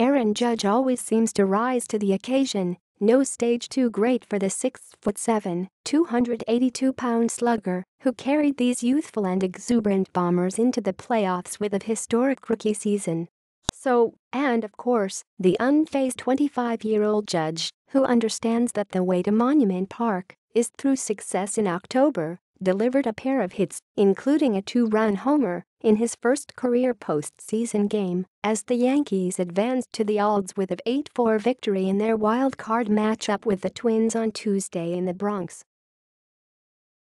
Aaron Judge always seems to rise to the occasion, no stage too great for the 6'7", 282-pound slugger who carried these youthful and exuberant bombers into the playoffs with a historic rookie season. So, and of course, the unfazed 25-year-old judge, who understands that the way to Monument Park is through success in October, delivered a pair of hits, including a two-run homer, in his first career postseason game as the Yankees advanced to the odds with a 8-4 victory in their wild card matchup with the Twins on Tuesday in the Bronx.